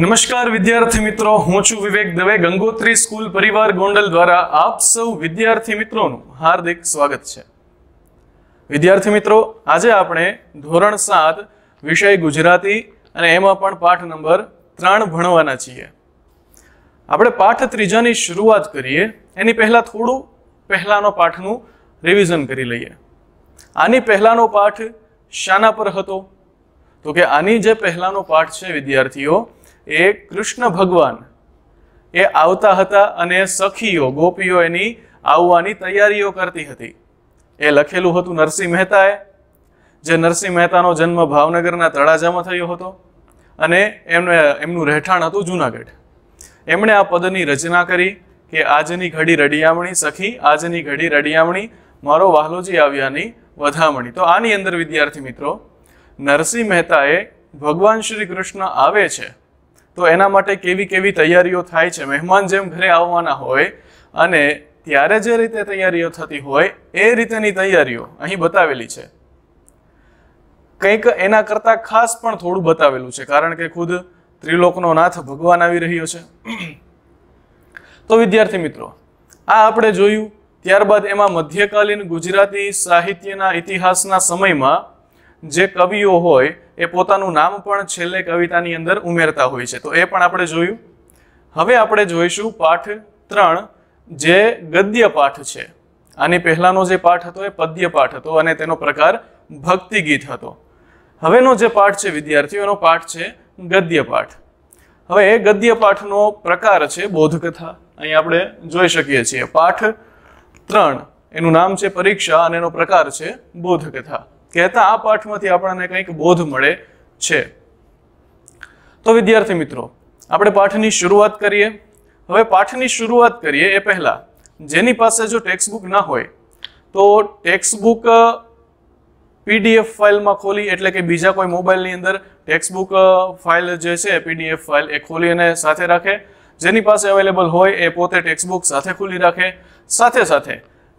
નમસ્કાર વિદ્યાર્થી મિત્રો હું છું વિવેક દવે ગંગોત્રી સ્કૂલ પરિવાર ગોંડલ દ્વારા આપ સૌ વિદ્યાર્થી મિત્રોનું હાર્દિક સ્વાગત છે વિદ્યાર્થી મિત્રો આજે આપણે ધોરણ સાત વિષય ગુજરાતી અને એમાં પણ પાઠ નંબર ત્રણ ભણવાના છીએ આપણે પાઠ ત્રીજાની શરૂઆત કરીએ એની પહેલાં થોડું પહેલાંનો પાઠનું રિવિઝન કરી લઈએ આની પહેલાંનો પાઠ શાના પર હતો તો કે આની જે પહેલાંનો પાઠ છે વિદ્યાર્થીઓ એ કૃષ્ણ ભગવાન એ આવતા હતા અને સખીઓ ગોપીઓ એની આવવાની તૈયારીઓ કરતી હતી એ લખેલું હતું નરસિંહ મહેતાએ જે નરસિંહ મહેતાનો જન્મ ભાવનગરના તળાજામાં થયો હતો અને એમને એમનું રહેઠાણ હતું જુનાગઢ એમણે આ પદની રચના કરી કે આજની ઘડી રડિયામણી સખી આજની ઘડી રડિયામણી મારો વાહલોજી આવ્યાની વધામણી તો આની અંદર વિદ્યાર્થી મિત્રો નરસિંહ મહેતાએ ભગવાન શ્રી કૃષ્ણ આવે છે તો એના માટે કેવી કેવી તૈયારીઓ થાય છે મહેમાન જેમ ઘરે આવવાના હોય અને ત્યારે જે રીતે તૈયારીઓ થતી હોય એ રીતેની તૈયારીઓ અહીં બતાવેલી છે કંઈક એના કરતાં ખાસ પણ થોડું બતાવેલું છે કારણ કે ખુદ ત્રિલોકનો નાથ ભગવાન આવી રહ્યો છે તો વિદ્યાર્થી મિત્રો આ આપણે જોયું ત્યારબાદ એમાં મધ્યકાલીન ગુજરાતી સાહિત્યના ઇતિહાસના સમયમાં જે કવિઓ હોય એ પોતાનું નામ પણ છેલ્લે કવિતાની અંદર ઉમેરતા હોય છે તો એ પણ આપણે જોયું હવે આપણે જોઈશું પાઠ ત્રણ જે ગદ્ય પાઠ છે આની પહેલાનો જે પાઠ હતો એ પદ્ય પાઠ હતો અને તેનો પ્રકાર ભક્તિ ગીત હતો હવેનો જે પાઠ છે વિદ્યાર્થીઓનો પાઠ છે ગદ્ય પાઠ હવે એ ગદ્ય પાઠનો પ્રકાર છે બોધકથા અહીં આપણે જોઈ શકીએ છીએ પાઠ ત્રણ એનું નામ છે પરીક્ષા અને એનો પ્રકાર છે બોધકથા કહેતા આ પાઠમાંથી આપણને કંઈક બોધ મળે છે તો વિદ્યાર્થી મિત્રો આપણે પાઠની શરૂઆત કરીએ હવે પાઠની શરૂઆત કરીએ એ પહેલાં જેની પાસે જો ટેક્સ્ટબુક ના હોય તો ટેક્સ્ટબુક પીડીએફ ફાઇલમાં ખોલી એટલે કે બીજા કોઈ મોબાઈલની અંદર ટેક્સ્ટબુક ફાઇલ જે છે પીડીએફ ફાઇલ એ ખોલી અને સાથે રાખે જેની પાસે અવેલેબલ હોય એ પોતે ટેક્સ્ટબુક સાથે ખુલ્લી રાખે સાથે સાથે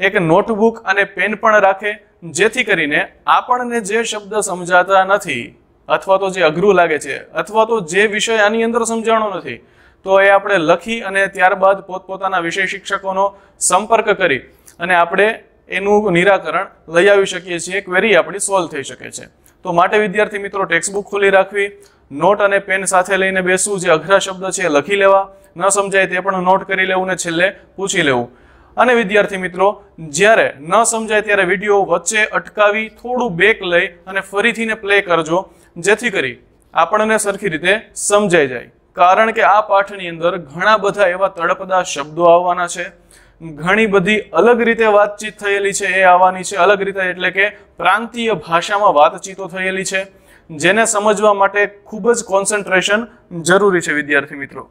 એક નોટબુક અને પેન પણ રાખે જેથી કરીને આપણને જે શબ્દ સમજાતા નથી અથવા તો જે અઘરું લાગે છે અથવા તો જે વિષય આની અંદર સમજાણો નથી તો એ આપણે લખી અને ત્યારબાદ પોતપોતાના વિષય શિક્ષકોનો સંપર્ક કરી અને આપણે એનું નિરાકરણ લઈ આવી શકીએ છીએ ક્વેરી આપણી સોલ્વ થઈ શકે છે તો માટે વિદ્યાર્થી મિત્રો ટેક્સ્ટબુક ખોલી રાખવી નોટ અને પેન સાથે લઈને બેસવું જે અઘરા શબ્દ છે લખી લેવા ન સમજાય તે પણ નોટ કરી લેવું ને છેલ્લે પૂછી લેવું અને વિદ્યાર્થી મિત્રો જ્યારે ન સમજાય ત્યારે વિડીયો વચ્ચે અટકાવી થોડું બેક લઈ અને ફરીથીને પ્લે કરજો જેથી કરી આપણને સરખી રીતે સમજાઈ જાય કારણ કે આ પાઠની અંદર ઘણા બધા એવા તડપદા શબ્દો આવવાના છે ઘણી બધી અલગ રીતે વાતચીત થયેલી છે એ આવવાની છે અલગ રીતે એટલે કે પ્રાંતિય ભાષામાં વાતચીતો થયેલી છે જેને સમજવા માટે ખૂબ જ કોન્સન્ટ્રેશન જરૂરી છે વિદ્યાર્થી મિત્રો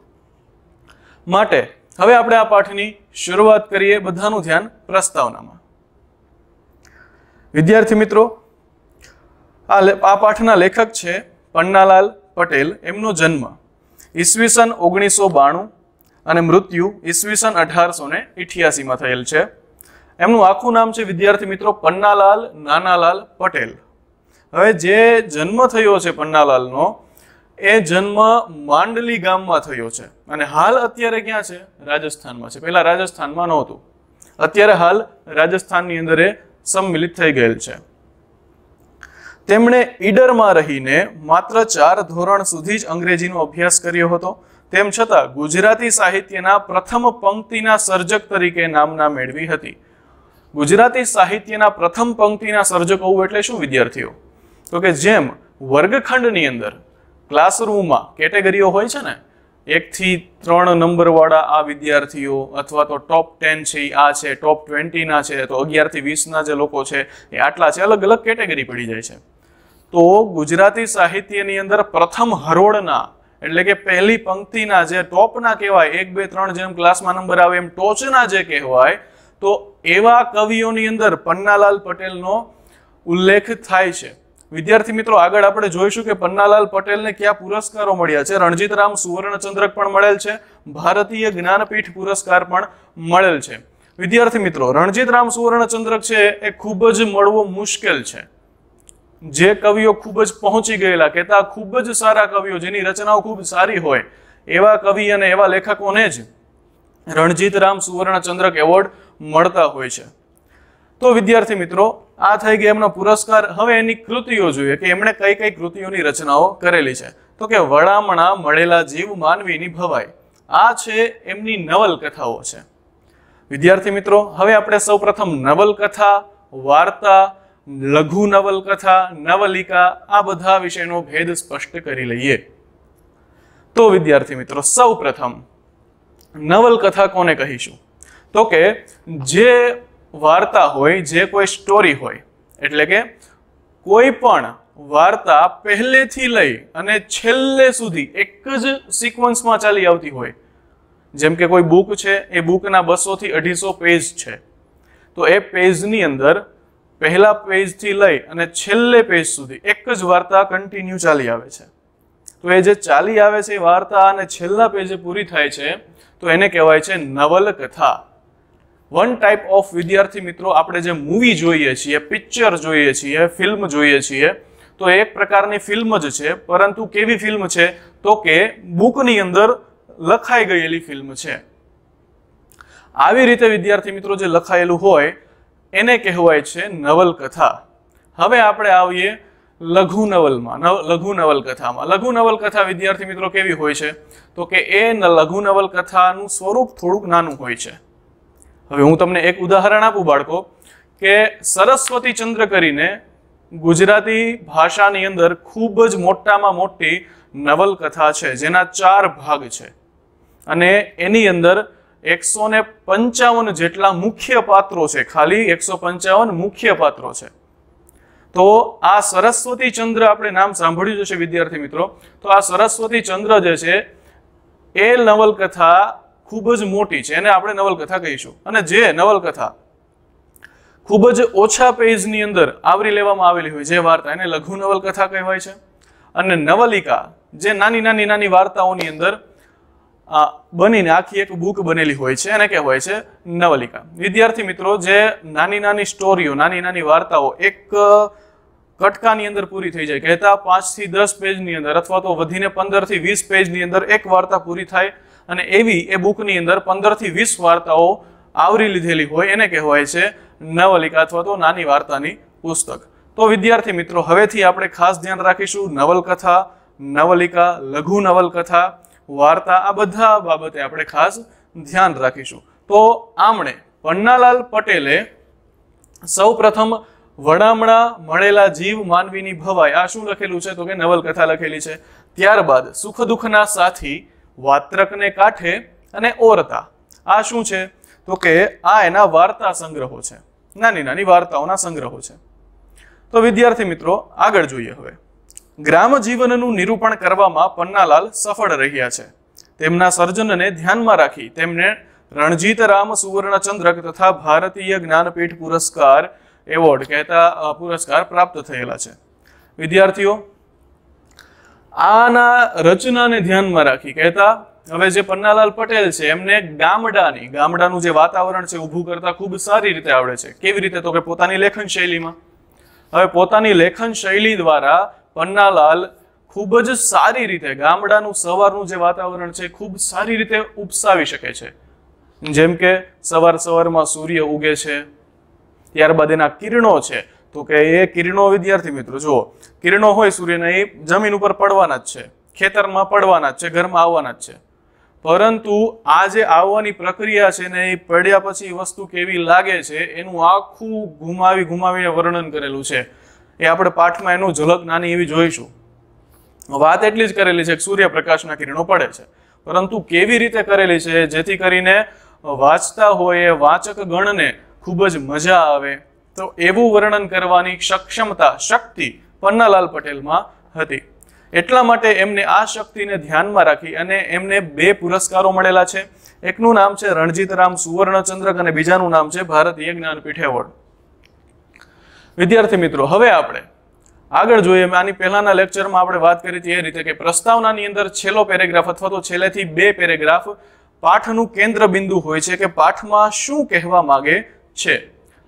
માટે હવે આપણે આ પાઠની શરૂઆત કરીએ બધાનું ધ્યાન પ્રસ્તાવનામાં વિદ્યાર્થી મિત્રો આ આ પાઠના લેખક છે પન્નાલાલ પટેલ એમનો જન્મ ઈસવીસન ઓગણીસો બાણું અને મૃત્યુ ઈસવીસન અઢારસો ને ઇઠ્યાસીમાં થયેલ છે એમનું આખું નામ છે વિદ્યાર્થી મિત્રો પન્નાલાલ નાનાલાલ પટેલ હવે જે જન્મ થયો છે પન્નાલાલનો એ જન્મ માંડલી ગામમાં થયો છે અને હાલ અત્યારે ક્યાં છે રાજસ્થાનમાં છે પહેલાં રાજસ્થાનમાં નહોતું અત્યારે હાલ રાજસ્થાનની અંદર એ સંમિલિત થઈ ગયેલ છે તેમણે ઈડરમાં રહીને માત્ર ચાર ધોરણ સુધી જ અંગ્રેજીનો અભ્યાસ કર્યો હતો તેમ છતાં ગુજરાતી સાહિત્યના પ્રથમ પંક્તિના સર્જક તરીકે નામના મેળવી હતી ગુજરાતી સાહિત્યના પ્રથમ પંક્તિના સર્જક હોવું એટલે શું વિદ્યાર્થીઓ તો કે જેમ વર્ગખંડની અંદર ક્લાસરૂમમાં કેટેગરીઓ હોય છે ને એકથી ત્રણ નંબરવાળા આ વિદ્યાર્થીઓ અથવા તો ટોપ ટેન છે આ છે ટોપ ટ્વેન્ટીના છે તો અગિયારથી વીસના જે લોકો છે એ આટલા છે અલગ અલગ કેટેગરી પડી જાય છે તો ગુજરાતી સાહિત્યની અંદર પ્રથમ હરોળના એટલે કે પહેલી પંક્તિના જે ટોપના કહેવાય એક બે ત્રણ જેમ ક્લાસમાં નંબર આવે એમ ટોચના જે કહેવાય તો એવા કવિઓની અંદર પન્નાલાલ પટેલનો ઉલ્લેખ થાય છે વિદ્યાર્થી મિત્રો આગળ આપણે જોઈશું કે પન્નાલાલ પટેલને કયા પુરસ્કારો મળ્યા છે રણજીત રામ સુવર્ણચંદ્રક પણ મળેલ છે ભારતીય જ્ઞાનપીઠ પુરસ્કાર પણ મળેલ છે વિદ્યાર્થી મિત્રો રણજીત રામ સુવર્ણચંદ્રક છે એ ખૂબ જ મળવો મુશ્કેલ છે જે કવિઓ ખૂબ જ પહોંચી ગયેલા કહેતા ખૂબ જ સારા કવિઓ જેની રચનાઓ ખૂબ સારી હોય એવા કવિ અને એવા લેખકોને જ રણજીત રામ સુવર્ણચંદ્રક એવોર્ડ મળતા હોય છે તો વિદ્યાર્થી મિત્રો આ થઈ ગઈ એમનો પુરસ્કાર હવે એની કૃતિઓ જોઈએ કે એમણે કઈ કઈ કૃતિઓની રચનાઓ કરેલી છે તો કે વડામણા મળેલા જીવ માનવીની ભવાઈ આ છે એમની નવલકથાઓ છે વિદ્યાર્થી મિત્રો હવે આપણે સૌ પ્રથમ નવલકથા વાર્તા લઘુ નવલકથા નવલિકા આ બધા વિશેનો ભેદ સ્પષ્ટ કરી લઈએ તો વિદ્યાર્થી મિત્રો સૌ પ્રથમ નવલકથા કોને કહીશું તો કે જે વાર્તા હોય જે કોઈ સ્ટોરી હોય એટલે કે કોઈ પણ વાર્તા પહેલેથી લઈ અને છેલ્લે સુધી એક જ સિક્વન્સમાં ચાલી આવતી હોય જેમ કે કોઈ બુક છે એ બુકના બસોથી અઢીસો પેજ છે તો એ પેજની અંદર પહેલા પેજથી લઈ અને છેલ્લે પેજ સુધી એક જ વાર્તા કન્ટિન્યુ ચાલી આવે છે તો એ જે ચાલી આવે છે એ વાર્તા અને છેલ્લા પેજે પૂરી થાય છે તો એને કહેવાય છે નવલકથા વન ટાઈપ ઓફ વિદ્યાર્થી મિત્રો આપણે જે મૂવી જોઈએ છીએ પિક્ચર જોઈએ છીએ ફિલ્મ જોઈએ છીએ તો એક પ્રકારની ફિલ્મ જ છે પરંતુ કેવી ફિલ્મ છે તો કે બુકની અંદર લખાઈ ગયેલી ફિલ્મ છે આવી રીતે વિદ્યાર્થી મિત્રો જે લખાયેલું હોય એને કહેવાય છે નવલકથા હવે આપણે આવીએ લઘુ નવલમાં લઘુ નવલકથામાં લઘુ નવલકથા વિદ્યાર્થી મિત્રો કેવી હોય છે તો કે એ લઘુ નવલકથાનું સ્વરૂપ થોડુંક નાનું હોય છે હવે હું તમને એક ઉદાહરણ આપું બાળકો કે સરસ્વતી ચંદ્ર કરીને ગુજરાતી ભાષાની અંદર ખૂબ જ મોટામાં મોટી નવલકથા છે જેના ચાર ભાગ છે અને એની અંદર એકસો ને પંચાવન જેટલા મુખ્ય પાત્રો છે ખાલી એકસો પંચાવન મુખ્ય પાત્રો છે તો આ સરસ્વતી ચંદ્ર આપણે નામ સાંભળ્યું જશે વિદ્યાર્થી મિત્રો તો આ સરસ્વતી ચંદ્ર જે છે એ નવલકથા ખૂબ જ મોટી છે એને આપણે નવલકથા કહીશું અને જે નવલકથા ખૂબ જ ઓછા પેજની અંદર આવરી લેવામાં આવેલી હોય જે વાર્તા એને લઘુ નવલકથા કહેવાય છે અને નવલિકા જે નાની નાની નાની વાર્તાઓની અંદર બનીને આખી એક બુક બનેલી હોય છે એને કહેવાય છે નવલિકા વિદ્યાર્થી મિત્રો જે નાની નાની સ્ટોરીઓ નાની નાની વાર્તાઓ એક કટકાની અંદર પૂરી થઈ જાય કહેતા પાંચથી દસ પેજની અંદર અથવા તો વધીને પંદરથી વીસ પેજની અંદર એક વાર્તા પૂરી થાય અને એવી એ બુકની અંદર પંદરથી વીસ વાર્તાઓ આવરી લીધેલી હોય એને કહેવાય છે નવલિકા અથવા તો નાની વાર્તાની પુસ્તક તો વિદ્યાર્થી મિત્રો હવેથી આપણે ખાસ ધ્યાન રાખીશું નવલકથા નવલિકા લઘુ નવલકથા વાર્તા આ બધા બાબતે આપણે ખાસ ધ્યાન રાખીશું તો આમણે પન્નાલાલ પટેલે સૌ પ્રથમ વડામણા મળેલા જીવ માનવીની ભવાય આ શું લખેલું છે તો કે નવલકથા લખેલી છે ત્યારબાદ સુખ દુઃખના સાથી વાત્રકને કાંઠે અને ઓરતા આ શું છે તો કે આ એના વાર્તા સંગ્રહો છે નાની નાની વાર્તાઓના સંગ્રહો છે તો વિદ્યાર્થી મિત્રો આગળ જોઈએ હવે ગ્રામ જીવનનું નિરૂપણ કરવામાં પન્નાલાલ સફળ રહ્યા છે તેમના સર્જનને ધ્યાનમાં રાખી તેમને રામ સુવર્ણચંદ્રક તથા ભારતીય જ્ઞાનપીઠ પુરસ્કાર એવોર્ડ કહેતા પુરસ્કાર પ્રાપ્ત થયેલા છે વિદ્યાર્થીઓ આના રચનાને ધ્યાનમાં રાખી કહેતા હવે જે પન્નાલાલ પટેલ છે એમને ગામડાની ગામડાનું જે વાતાવરણ છે ઊભું કરતા ખૂબ સારી રીતે આવડે છે કેવી રીતે તો કે પોતાની લેખન શૈલીમાં હવે પોતાની લેખન શૈલી દ્વારા પન્નાલાલ ખૂબ જ સારી રીતે ગામડાનું સવારનું જે વાતાવરણ છે ખૂબ સારી રીતે ઉપસાવી શકે છે જેમ કે સવાર સવારમાં સૂર્ય ઉગે છે ત્યારબાદ એના કિરણો છે તો કે એ કિરણો વિદ્યાર્થી મિત્રો જુઓ કિરણો હોય સૂર્યના એ જમીન ઉપર પડવાના જ છે ખેતરમાં પડવાના જ છે ઘરમાં આવવાના જ છે પરંતુ આ જે આવવાની પ્રક્રિયા છે ને એ પડ્યા પછી વસ્તુ કેવી લાગે છે એનું આખું ગુમાવી ગુમાવીને વર્ણન કરેલું છે એ આપણે પાઠમાં એનું ઝલક નાની એવી જોઈશું વાત એટલી જ કરેલી છે કે સૂર્યપ્રકાશના કિરણો પડે છે પરંતુ કેવી રીતે કરેલી છે જેથી કરીને વાંચતા હોય એ વાચક ગણને ખૂબ જ મજા આવે તો એવું વર્ણન કરવાની સક્ષમતા શક્તિ પન્નાલાલ પટેલમાં હતી એટલા માટે એમને આ શક્તિને ધ્યાનમાં રાખી અને એમને બે પુરસ્કારો મળેલા છે એકનું નામ છે રણજીતરામ સુવર્ણચંદ્રક અને બીજાનું નામ છે ભારતીય જ્ઞાનપીઠ એવોર્ડ વિદ્યાર્થી મિત્રો હવે આપણે આગળ જોઈએ આની પહેલાના લેક્ચરમાં આપણે વાત કરી હતી એ રીતે કે પ્રસ્તાવનાની અંદર છેલ્લો પેરેગ્રાફ અથવા તો છેલ્લેથી બે પેરેગ્રાફ પાઠનું કેન્દ્ર બિંદુ હોય છે કે પાઠમાં શું કહેવા માગે છે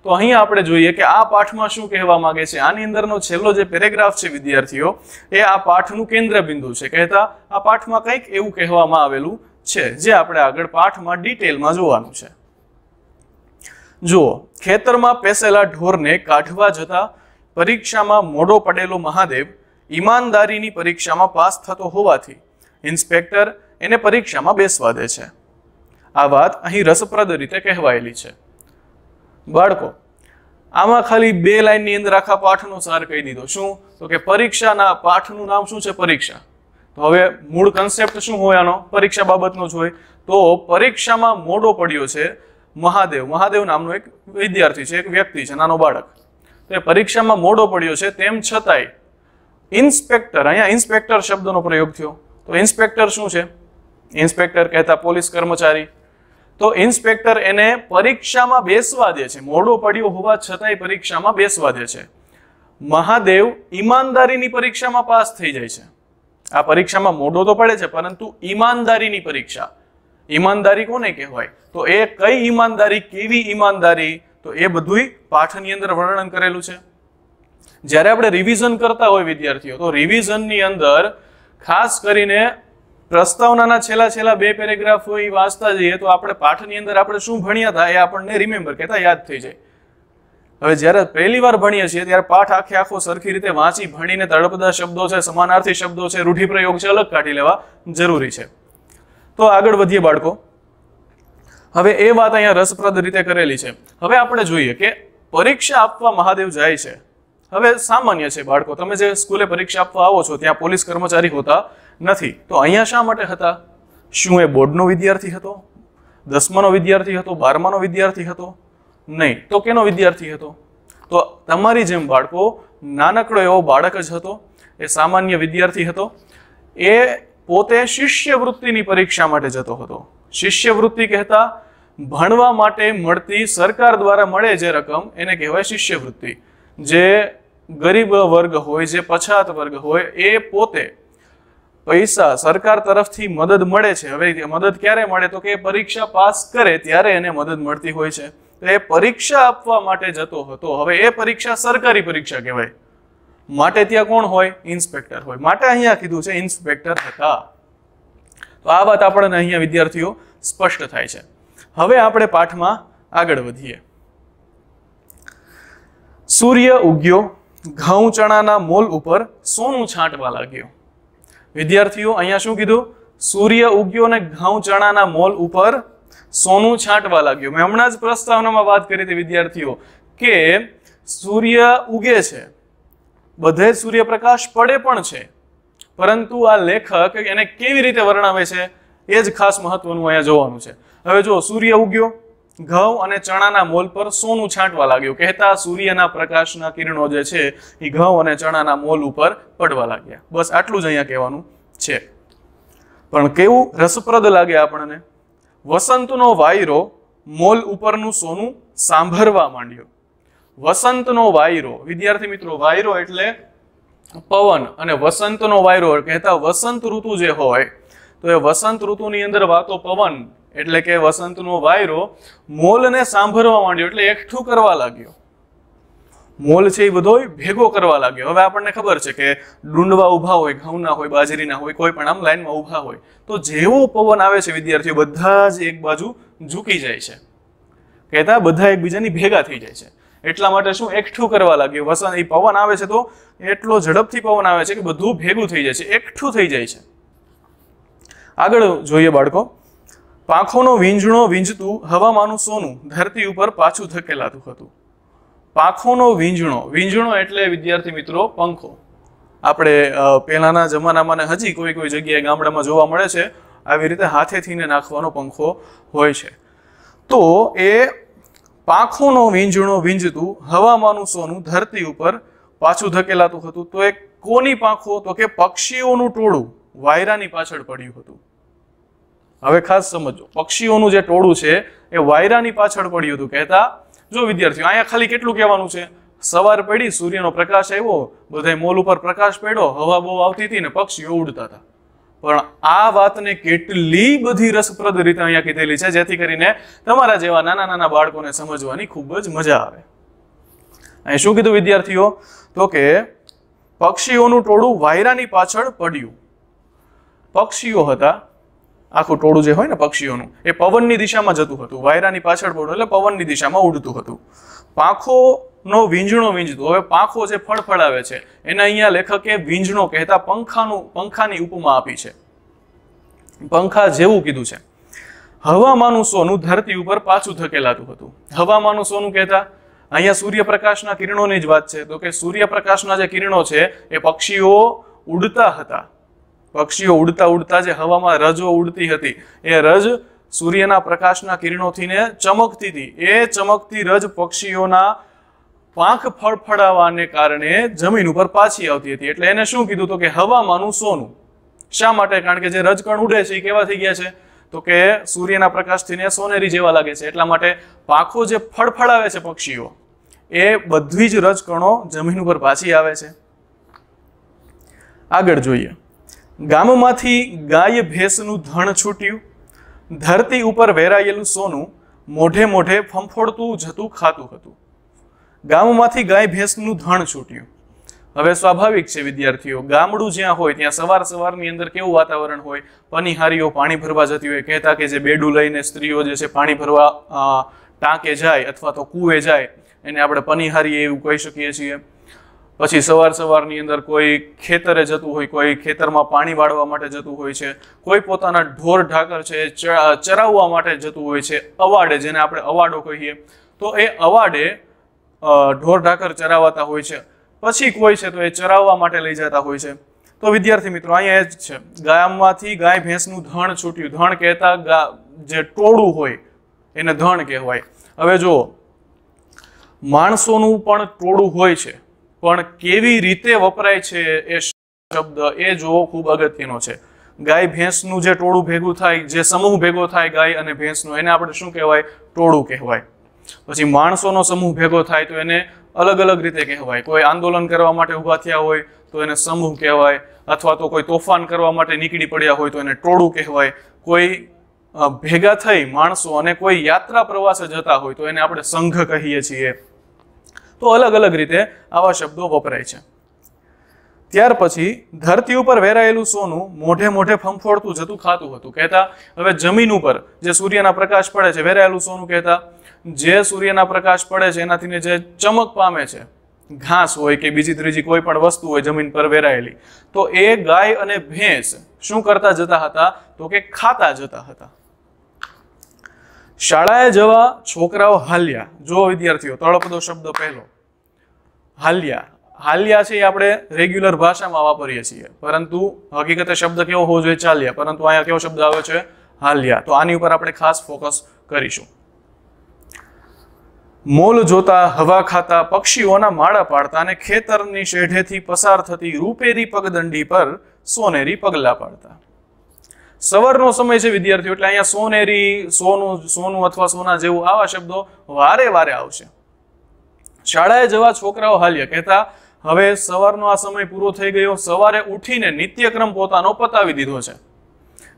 તો અહીં આપણે જોઈએ કે આ પાઠમાં શું કહેવા માંગે છે આની અંદરનો છેલ્લો જે પેરેગ્રાફ છે વિદ્યાર્થીઓ એ આ પાઠનું કેન્દ્ર બિંદુ છે કહેતા આ પાઠમાં કંઈક એવું કહેવામાં આવેલું છે જે આપણે આગળ પાઠમાં ડિટેલમાં જોવાનું છે જુઓ ખેતરમાં પેસેલા ઢોરને કાઢવા જતા પરીક્ષામાં મોડો પડેલો મહાદેવ ઈમાનદારીની પરીક્ષામાં પાસ થતો હોવાથી ઇન્સ્પેક્ટર એને પરીક્ષામાં બેસવા દે છે આ વાત અહીં રસપ્રદ રીતે કહેવાયેલી છે બાળકો આમાં ખાલી બે લાઈનની અંદર આખા પાઠનું સાર કહી દીધો શું તો કે પરીક્ષાના પાઠનું નામ શું છે પરીક્ષા તો હવે મૂળ કન્સેપ્ટ શું હોય આનો પરીક્ષા બાબતનો જ હોય તો પરીક્ષામાં મોડો પડ્યો છે મહાદેવ મહાદેવ નામનો એક વિદ્યાર્થી છે એક વ્યક્તિ છે નાનો બાળક તો એ પરીક્ષામાં મોડો પડ્યો છે તેમ છતાંય ઇન્સ્પેક્ટર અહીંયા ઇન્સ્પેક્ટર શબ્દનો પ્રયોગ થયો તો ઇન્સ્પેક્ટર શું છે ઇન્સ્પેક્ટર કહેતા પોલીસ કર્મચારી તો ઇન્સ્પેક્ટર એને પરીક્ષામાં બેસવા દે છે મોડું પડ્યું હોવા છતાંય પરીક્ષામાં બેસવા દે છે મહાદેવ ઈમાનદારીની પરીક્ષામાં પાસ થઈ જાય છે આ પરીક્ષામાં મોડો તો પડે છે પરંતુ ઈમાનદારીની પરીક્ષા ઈમાનદારી કોને કહેવાય તો એ કઈ ઈમાનદારી કેવી ઈમાનદારી તો એ બધું પાઠની અંદર વર્ણન કરેલું છે જ્યારે આપણે રિવિઝન કરતા હોય વિદ્યાર્થીઓ તો રિવિઝનની અંદર ખાસ કરીને પ્રસ્તાવનાના છેલ્લા છેલ્લા બે પેરેગ્રાફ એ વાંચતા જઈએ તો આપણે પાઠની અંદર આપણે શું ભણ્યા હતા એ આપણને રિમેમ્બર કહેતા યાદ થઈ જાય હવે જ્યારે પહેલી વાર ભણીએ છીએ ત્યારે પાઠ આખે આખો સરખી રીતે વાંચી ભણીને તળપદા શબ્દો છે સમાનાર્થી શબ્દો છે રૂઢિપ્રયોગ છે અલગ કાઢી લેવા જરૂરી છે તો આગળ વધીએ બાળકો હવે એ વાત અહીંયા રસપ્રદ રીતે કરેલી છે હવે આપણે જોઈએ કે પરીક્ષા આપવા મહાદેવ જાય છે હવે સામાન્ય છે બાળકો તમે જે સ્કૂલે પરીક્ષા આપવા આવો છો ત્યાં પોલીસ કર્મચારી હોતા નથી તો અહીંયા શા માટે હતા શું એ બોર્ડનો વિદ્યાર્થી હતો દસમાનો વિદ્યાર્થી હતો બારમાનો વિદ્યાર્થી હતો નહીં તો કેનો વિદ્યાર્થી હતો તો તમારી જેમ બાળકો નાનકડો એવો બાળક જ હતો એ સામાન્ય વિદ્યાર્થી હતો એ પોતે શિષ્યવૃત્તિની પરીક્ષા માટે જતો હતો શિષ્યવૃત્તિ કહેતા ભણવા માટે મળતી સરકાર દ્વારા મળે જે રકમ એને કહેવાય શિષ્યવૃત્તિ જે ગરીબ વર્ગ હોય જે પછાત વર્ગ હોય એ પોતે પૈસા સરકાર તરફથી મદદ મળે છે હવે મદદ ક્યારે મળે તો કે પરીક્ષા પાસ કરે ત્યારે એને મદદ મળતી હોય છે તો એ પરીક્ષા આપવા માટે જતો હતો હવે એ પરીક્ષા સરકારી પરીક્ષા કહેવાય માટે ત્યાં કોણ હોય ઇન્સ્પેક્ટર હોય માટે અહીંયા કીધું છે ઇન્સ્પેક્ટર હતા તો આ વાત આપણને અહીંયા વિદ્યાર્થીઓ સ્પષ્ટ થાય છે હવે આપણે પાઠમાં આગળ વધીએ સૂર્ય ઉગ્યો ઘઉં ચણાના મોલ ઉપર સોનું છાંટવા લાગ્યું વિદ્યાર્થીઓ અહીંયા શું કીધું સૂર્ય ઉગ્યો અને ઘઉં ચણાના મોલ ઉપર સોનું છાંટવા લાગ્યું મેં હમણાં જ પ્રસ્તાવનામાં વાત કરી હતી વિદ્યાર્થીઓ કે સૂર્ય ઉગે છે બધે સૂર્યપ્રકાશ પડે પણ છે પરંતુ આ લેખક એને કેવી રીતે વર્ણવે છે એ જ ખાસ મહત્વનું અહીંયા જોવાનું છે હવે જો સૂર્ય ઉગ્યો ઘઉં અને ચણાના મોલ પર સોનું છાંટવા લાગ્યું કહેતા સૂર્યના પ્રકાશના કિરણો જે છે એ ઘઉં અને ચણાના મોલ ઉપર પડવા લાગ્યા બસ આટલું જ અહીંયા કહેવાનું છે પણ કેવું રસપ્રદ લાગે આપણને વસંતનો વાયરો મોલ ઉપરનું સોનું સાંભળવા માંડ્યો વસંતનો વાયરો વિદ્યાર્થી મિત્રો વાયરો એટલે પવન અને વસંતનો વાયરો કહેતા વસંત ઋતુ જે હોય તો એ વસંત ઋતુની અંદર વાતો પવન એટલે કે વસંતનો વાયરો મોલને સાંભળવા માંડ્યો એટલે એકઠું કરવા લાગ્યો મોલ છે એ બધો ભેગો કરવા લાગ્યો હવે આપણને ખબર છે કે ડુંડવા ઊભા હોય ઘઉંના હોય બાજરીના હોય કોઈ પણ આમ લાઈનમાં ઊભા હોય તો જેવો પવન આવે છે વિદ્યાર્થીઓ બધા જ એક બાજુ ઝૂકી જાય છે કહેતા બધા એકબીજાની ભેગા થઈ જાય છે એટલા માટે શું એકઠું કરવા લાગ્યું વસંત એ પવન આવે છે તો એટલો ઝડપથી પવન આવે છે કે બધું ભેગું થઈ જાય છે એકઠું થઈ જાય છે આગળ જોઈએ બાળકો પાંખોનો વીંઝણો વીંઝતું હવામાનું સોનું ધરતી ઉપર પાછું ધકેલાતું હતું પાંખોનો વીંજણો વીંજણો એટલે વિદ્યાર્થી મિત્રો પંખો આપણે પહેલાંના જમાનામાં હજી કોઈ કોઈ જગ્યાએ ગામડામાં જોવા મળે છે આવી રીતે હાથેથીને નાખવાનો પંખો હોય છે તો એ પાંખોનો વીંઝણો વીંઝતું હવામાનું સોનું ધરતી ઉપર પાછું ધકેલાતું હતું તો એ કોની પાંખો તો કે પક્ષીઓનું ટોળું વાયરાની પાછળ પડ્યું હતું હવે ખાસ સમજો પક્ષીઓનું જે ટોળું છે એ વાયરાની પાછળ પડ્યું હતું કહેતા જો વિદ્યાર્થીઓ અહીંયા ખાલી કેટલું કહેવાનું છે સવાર પડી સૂર્યનો પ્રકાશ આવ્યો બધા મોલ ઉપર પ્રકાશ પડ્યો હવા બહુ આવતી હતી ને પક્ષીઓ ઉડતા હતા પણ આ વાતને કેટલી બધી રસપ્રદ રીતે અહીંયા કીધેલી છે જેથી કરીને તમારા જેવા નાના નાના બાળકોને સમજવાની ખૂબ જ મજા આવે અહીં શું કીધું વિદ્યાર્થીઓ તો કે પક્ષીઓનું ટોળું વાયરાની પાછળ પડ્યું પક્ષીઓ હતા આખું ટોળું જે હોય ને પક્ષીઓનું એ પવનની દિશામાં જતું હતું વાયરાની પાછળ પડ્યું એટલે પવનની દિશામાં ઉડતું હતું પાંખોનો વીંઝણો વીંજતું હવે પાંખો જે ફળફળાવે છે એને અહીંયા લેખકે વીંઝણો કહેતા પંખાનું પંખાની ઉપમા આપી છે પંખા જેવું કીધું છે હવામાનું સોનું ધરતી ઉપર પાછું ધકેલાતું હતું હવામાનું સોનું કહેતા અહીંયા સૂર્યપ્રકાશના કિરણોની જ વાત છે તો કે સૂર્યપ્રકાશના જે કિરણો છે એ પક્ષીઓ ઉડતા હતા પક્ષીઓ ઉડતા ઉડતા જે હવામાં રજો ઉડતી હતી એ રજ સૂર્યના પ્રકાશના કિરણોથી ચમકતી હતી એ ચમકતી રજ પક્ષીઓના પાંખ ફળફડાવાને કારણે જમીન ઉપર પાછી આવતી હતી એટલે એને શું કીધું તો કે હવામાંનું સોનું શા માટે કારણ કે જે રજકણ ઉડે છે એ કેવા થઈ ગયા છે તો કે સૂર્યના પ્રકાશથી ને સોનેરી જેવા લાગે છે એટલા માટે પાંખો જે ફળફડાવે છે પક્ષીઓ એ બધી જ રજકણો જમીન ઉપર પાછી આવે છે આગળ જોઈએ ગામમાંથી ગાય ભેંસનું ધણ છૂટ્યું ધરતી ઉપર વેરાયેલું સોનું મોઢે મોઢે ફંફોડતું જતું ખાતું હતું ગામમાંથી ગાય ભેંસનું ધણ છૂટ્યું હવે સ્વાભાવિક છે વિદ્યાર્થીઓ ગામડું જ્યાં હોય ત્યાં સવાર સવારની અંદર કેવું વાતાવરણ હોય પનિહારીઓ પાણી ભરવા જતી હોય કહેતા કે જે બેડું લઈને સ્ત્રીઓ જે છે પાણી ભરવા ટાંકે જાય અથવા તો કૂવે જાય એને આપણે પનિહારી એવું કહી શકીએ છીએ પછી સવાર સવારની અંદર કોઈ ખેતરે જતું હોય કોઈ ખેતરમાં પાણી વાળવા માટે જતું હોય છે કોઈ પોતાના ઢોર ઢાકર છે ચરાવવા માટે જતું હોય છે અવાડે જેને આપણે અવાડો કહીએ તો એ અવાડે ઢોર ઢાકર ચરાવાતા હોય છે પછી કોઈ છે તો એ ચરાવવા માટે લઈ જતા હોય છે તો વિદ્યાર્થી મિત્રો અહીંયા એ જ છે ગામમાંથી ગાય ભેંસનું ધણ છૂટ્યું ધણ કહેતા જે ટોળું હોય એને ધણ કહેવાય હવે જુઓ માણસોનું પણ ટોળું હોય છે પણ કેવી રીતે વપરાય છે એ શબ્દ એ જોવો ખૂબ અગત્યનો છે ગાય ભેંસનું જે ટોળું ભેગું થાય જે સમૂહ ભેગો થાય ગાય અને ભેંસનું એને આપણે શું કહેવાય ટોળું કહેવાય પછી માણસોનો સમૂહ ભેગો થાય તો એને અલગ અલગ રીતે કહેવાય કોઈ આંદોલન કરવા માટે ઊભા થયા હોય તો એને સમૂહ કહેવાય અથવા તો કોઈ તોફાન કરવા માટે નીકળી પડ્યા હોય તો એને ટોળું કહેવાય કોઈ ભેગા થઈ માણસો અને કોઈ યાત્રા પ્રવાસે જતા હોય તો એને આપણે સંઘ કહીએ છીએ તો અલગ અલગ રીતે આવા શબ્દો વપરાય છે ત્યાર પછી ધરતી ઉપર વેરાયેલું સોનું મોઢે મોઢે ફંફોડતું જતું ખાતું હતું કહેતા હવે જમીન ઉપર જે સૂર્યના પ્રકાશ પડે છે વેરાયેલું સોનું કહેતા જે સૂર્યના પ્રકાશ પડે છે એનાથી જે ચમક પામે છે ઘાસ હોય કે બીજી ત્રીજી કોઈ પણ વસ્તુ હોય જમીન પર વેરાયેલી તો એ ગાય અને ભેંસ શું કરતા જતા હતા તો કે ખાતા જતા હતા શાળાએ જવા છોકરાઓ હાલ્યા જો વિદ્યાર્થીઓ તળપદો શબ્દ પહેલો હાલ્યા હાલ્યા છે એ આપણે રેગ્યુલર ભાષામાં વાપરીએ છીએ પરંતુ હકીકતે શબ્દ કેવો હોવો જોઈએ ચાલ્યા પરંતુ અહીંયા કેવો શબ્દ આવે છે હાલ્યા તો આની ઉપર આપણે ખાસ ફોકસ કરીશું મોલ જોતા હવા ખાતા પક્ષીઓના માળા પાડતા અને ખેતરની શેઢેથી પસાર થતી રૂપેરી પગદંડી પર સોનેરી પગલા પાડતા સવારનો સમય છે વિદ્યાર્થીઓ એટલે અહીંયા સોનેરી સોનું સોનું અથવા સોના જેવું આવા શબ્દો વારે વારે આવશે શાળાએ જવા છોકરાઓ હાલ્યા કહેતા હવે સવારનો આ સમય પૂરો થઈ ગયો સવારે ઉઠીને નિત્યક્રમ પોતાનો પતાવી દીધો છે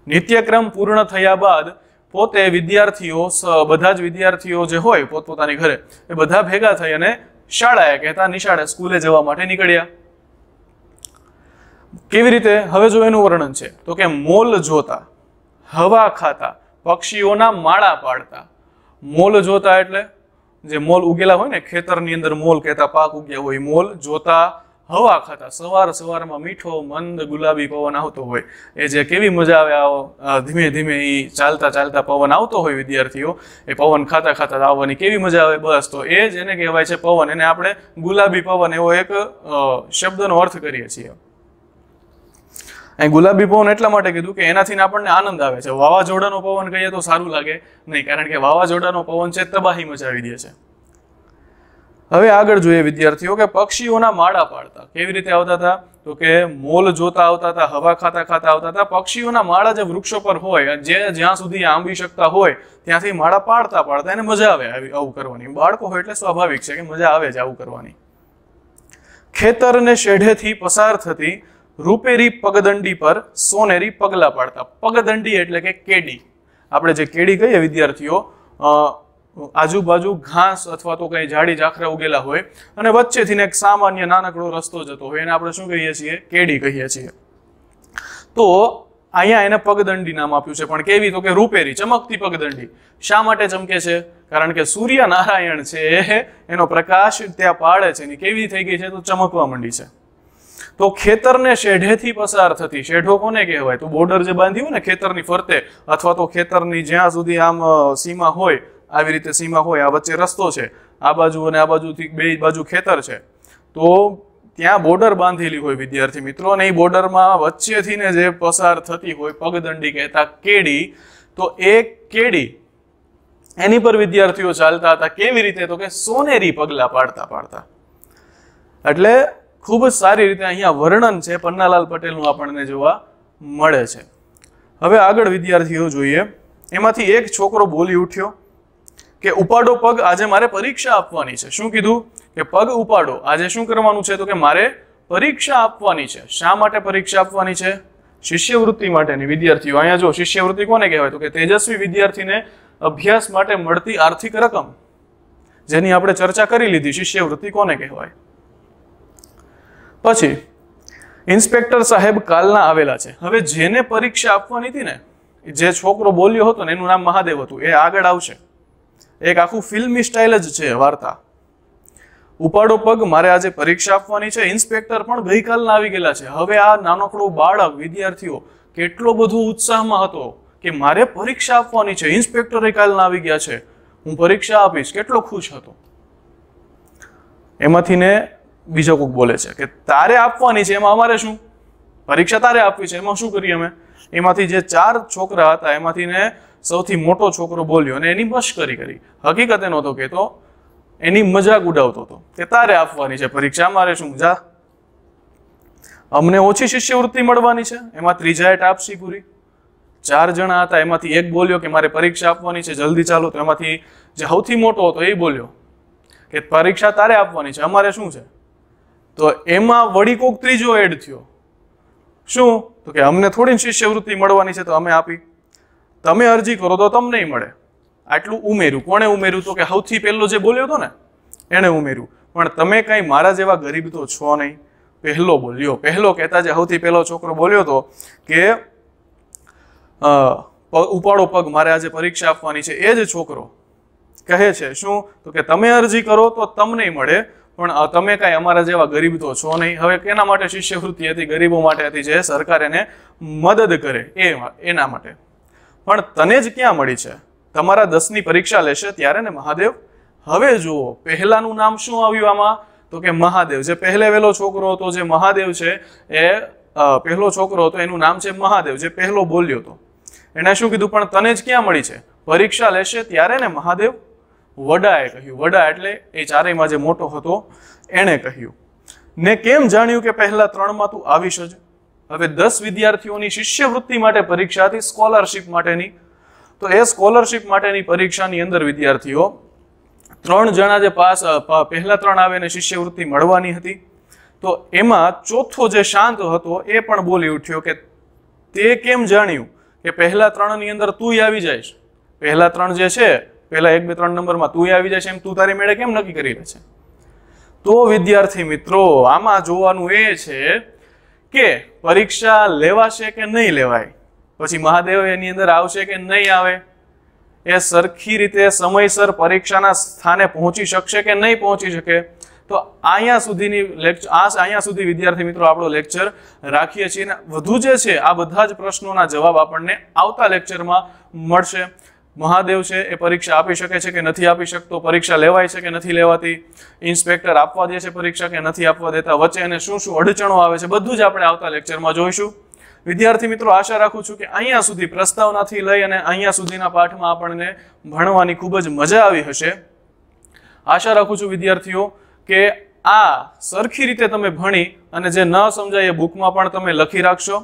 નિત્યક્રમ પૂર્ણ થયા બાદ પોતે વિદ્યાર્થીઓ બધા જ વિદ્યાર્થીઓ જે હોય પોતપોતાની ઘરે એ બધા ભેગા થઈ અને શાળાએ કહેતા નિશાળે સ્કૂલે જવા માટે નીકળ્યા કેવી રીતે હવે જો એનું વર્ણન છે તો કે મોલ જોતા હવા ખાતા પક્ષીઓના માળા પાડતા મોલ જોતા એટલે જે મોલ ઉગેલા હોય ને ખેતરની અંદર મોલ કહેતા પાક ઉગ્યા હોય મોલ જોતા હવા ખાતા સવાર સવારમાં મીઠો મંદ ગુલાબી પવન આવતો હોય એ જે કેવી મજા આવે આવો ધીમે ધીમે એ ચાલતા ચાલતા પવન આવતો હોય વિદ્યાર્થીઓ એ પવન ખાતા ખાતા આવવાની કેવી મજા આવે બસ તો એ જ એને કહેવાય છે પવન એને આપણે ગુલાબી પવન એવો એક શબ્દનો અર્થ કરીએ છીએ અહીં ગુલાબી પવન એટલા માટે કીધું કે એનાથી આપણને આનંદ આવે છે વાવાઝોડાનો પવન કહીએ તો સારું લાગે નહીં કારણ કે વાવાઝોડાનો પવન છે તબાહી મચાવી દે છે હવે આગળ જોઈએ વિદ્યાર્થીઓ કે પક્ષીઓના માળા પાડતા કેવી રીતે આવતા હતા તો કે મોલ જોતા આવતા હતા હવા ખાતા ખાતા આવતા હતા પક્ષીઓના માળા જે વૃક્ષો પર હોય જે જ્યાં સુધી આંબી શકતા હોય ત્યાંથી માળા પાડતા પાડતા એને મજા આવે આવી આવું કરવાની બાળકો હોય એટલે સ્વાભાવિક છે કે મજા આવે જ આવું કરવાની ખેતર ને શેઢેથી પસાર થતી રૂપેરી પગદંડી પર સોનેરી પગલાં પાડતા પગદંડી એટલે કે કેડી આપણે જે કેડી કહીએ વિદ્યાર્થીઓ આજુબાજુ ઘાસ અથવા તો કઈ જાડી ઝાખરા ઉગેલા હોય અને વચ્ચેથી એક સામાન્ય નાનકડો રસ્તો જતો હોય એને આપણે શું કહીએ છીએ કેડી કહીએ છીએ તો અહીંયા એને પગદંડી નામ આપ્યું છે પણ કેવી તો કે રૂપેરી ચમકતી પગદંડી શા માટે ચમકે છે કારણ કે સૂર્ય નારાયણ છે એનો પ્રકાશ ત્યાં પાડે છે કેવી થઈ ગઈ છે તો ચમકવા માંડી છે તો ખેતરને શેઢેથી પસાર થતી શેઢો કોને કહેવાય તો બોર્ડર જે બાંધ્યું ને ખેતરની ફરતે અથવા તો ખેતરની જ્યાં સુધી આમ સીમા હોય આવી રીતે સીમા હોય આ વચ્ચે રસ્તો છે આ બાજુ અને આ બાજુથી બે બાજુ ખેતર છે તો ત્યાં બોર્ડર બાંધેલી હોય વિદ્યાર્થી મિત્રો અને એ બોર્ડરમાં વચ્ચેથી ને જે પસાર થતી હોય પગદંડી કહેતા કેડી તો એ કેડી એની પર વિદ્યાર્થીઓ ચાલતા હતા કેવી રીતે તો કે સોનેરી પગલા પાડતા પાડતા એટલે ખૂબ જ સારી રીતે અહીંયા વર્ણન છે પન્નાલાલ પટેલનું આપણને જોવા મળે છે હવે આગળ વિદ્યાર્થીઓ જોઈએ એમાંથી એક છોકરો બોલી ઉઠ્યો કે ઉપાડો પગ આજે મારે પરીક્ષા આપવાની છે શું કીધું કે પગ ઉપાડો આજે શું કરવાનું છે તો કે મારે પરીક્ષા આપવાની છે શા માટે પરીક્ષા આપવાની છે શિષ્યવૃત્તિ માટેની વિદ્યાર્થીઓ અહીંયા જો શિષ્યવૃત્તિ કોને કહેવાય તો કે તેજસ્વી વિદ્યાર્થીને અભ્યાસ માટે મળતી આર્થિક રકમ જેની આપણે ચર્ચા કરી લીધી શિષ્યવૃત્તિ કોને કહેવાય પછી ઇન્સ્પેક્ટર સાહેબ કાલના આવેલા છે હવે જેને પરીક્ષા આપવાની હતી ને જે છોકરો બોલ્યો હતો ને એનું નામ મહાદેવ હતું એ આગળ આવશે એક આખું ફિલ્મી સ્ટાઇલ જ છે વાર્તા ઉપાડો પગ મારે આજે પરીક્ષા આપવાની છે ઇન્સ્પેક્ટર પણ ગઈકાલના આવી ગયેલા છે હવે આ નાનકડો બાળક વિદ્યાર્થીઓ કેટલો બધો ઉત્સાહમાં હતો કે મારે પરીક્ષા આપવાની છે ઇન્સ્પેક્ટરે કાલના આવી ગયા છે હું પરીક્ષા આપીશ કેટલો ખુશ હતો એમાંથી ને બીજો કોઈક બોલે છે કે તારે આપવાની છે એમાં અમારે શું પરીક્ષા તારે આપવી છે એમાં શું કરીએ અમે એમાંથી જે ચાર છોકરા હતા એમાંથી ને સૌથી મોટો છોકરો બોલ્યો અને એની મશ્કરી કરી હકીકતે નહોતો કહેતો એની મજાક ઉડાવતો હતો કે તારે આપવાની છે પરીક્ષા મારે શું જા અમને ઓછી શિષ્યવૃત્તિ મળવાની છે એમાં ત્રીજાએ ટાપસી પૂરી ચાર જણા હતા એમાંથી એક બોલ્યો કે મારે પરીક્ષા આપવાની છે જલ્દી ચાલો તો એમાંથી જે સૌથી મોટો હતો એ બોલ્યો કે પરીક્ષા તારે આપવાની છે અમારે શું છે તો એમાં વળી કોક ત્રીજો એડ થયો શું તો કે અમને થોડી શિષ્યવૃત્તિ મળવાની છે તો અમે આપી તમે અરજી કરો તો તમને મળે આટલું ઉમેર્યું કોણે ઉમેર્યું તો કે સૌથી પહેલો જે બોલ્યો હતો ને એણે ઉમેર્યું પણ તમે કાંઈ મારા જેવા ગરીબ તો છો નહીં પહેલો બોલ્યો પહેલો કહેતા જે સૌથી પહેલો છોકરો બોલ્યો હતો કે ઉપાડો પગ મારે આજે પરીક્ષા આપવાની છે એ જ છોકરો કહે છે શું તો કે તમે અરજી કરો તો તમને મળે પણ તમે કાંઈ અમારા જેવા ગરીબ તો છો નહીં હવે એના માટે શિષ્યવૃત્તિ હતી ગરીબો માટે હતી જે સરકાર એને મદદ કરે એ એના માટે પણ તને જ ક્યાં મળી છે તમારા દસની પરીક્ષા લેશે ત્યારે ને મહાદેવ હવે જુઓ પહેલાનું નામ શું આવ્યું આમાં તો કે મહાદેવ જે પહેલે વહેલો છોકરો હતો જે મહાદેવ છે એ પહેલો છોકરો હતો એનું નામ છે મહાદેવ જે પહેલો બોલ્યો હતો એણે શું કીધું પણ તને જ ક્યાં મળી છે પરીક્ષા લેશે ત્યારે ને મહાદેવ વડાએ કહ્યું વડા એટલે એ ચારેયમાં જે મોટો હતો એણે કહ્યું ને કેમ જાણ્યું કે પહેલા ત્રણમાં તું આવીશ જ હવે દસ વિદ્યાર્થીઓની શિષ્યવૃત્તિ માટે પરીક્ષા હતી સ્કોલરશિપ માટેની તો એ સ્કોલરશિપ માટેની પરીક્ષાની અંદર વિદ્યાર્થીઓ ત્રણ જણા જે પાસ પહેલા ત્રણ આવે ને શિષ્યવૃત્તિ મળવાની હતી તો એમાં ચોથો જે શાંત હતો એ પણ બોલી ઉઠ્યો કે તે કેમ જાણ્યું કે પહેલા ત્રણની અંદર તું આવી જઈશ પહેલા ત્રણ જે છે પહેલા એક બે ત્રણ નંબરમાં તું આવી જશે એમ તું તારી મેળે કેમ નક્કી કરી લે છે તો વિદ્યાર્થી મિત્રો આમાં જોવાનું એ છે કે પરીક્ષા લેવાશે કે નહીં લેવાય પછી મહાદેવ એની અંદર આવશે કે નહીં આવે એ સરખી રીતે સમયસર પરીક્ષાના સ્થાને પહોંચી શકશે કે નહીં પહોંચી શકે તો અહીંયા સુધીની લેક્ચર આ અહીંયા સુધી વિદ્યાર્થી મિત્રો આપણો લેક્ચર રાખીએ છીએ અને વધુ જે છે આ બધા જ પ્રશ્નોના જવાબ આપણને આવતા લેક્ચરમાં મળશે મહાદેવ છે એ પરીક્ષા આપી શકે છે કે નથી આપી શકતો પરીક્ષા લેવાય છે કે નથી લેવાતી ઇન્સ્પેક્ટર આપવા દે છે પરીક્ષા કે નથી આપવા દેતા વચ્ચે અને શું શું અડચણો આવે છે બધું જ આપણે આવતા લેક્ચરમાં જોઈશું વિદ્યાર્થી મિત્રો આશા રાખું છું કે અહીંયા સુધી પ્રસ્તાવનાથી લઈ અને અહીંયા સુધીના પાઠમાં આપણને ભણવાની ખૂબ જ મજા આવી હશે આશા રાખું છું વિદ્યાર્થીઓ કે આ સરખી રીતે તમે ભણી અને જે ન સમજાય એ બુકમાં પણ તમે લખી રાખશો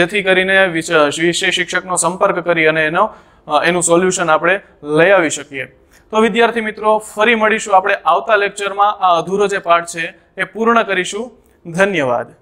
જેથી કરીને વિષય શિક્ષકનો સંપર્ક કરી અને એનો એનું સોલ્યુશન આપણે લઈ આવી શકીએ તો વિદ્યાર્થી મિત્રો ફરી મળીશું આપણે આવતા લેક્ચરમાં આ અધૂરો જે પાઠ છે એ પૂર્ણ કરીશું ધન્યવાદ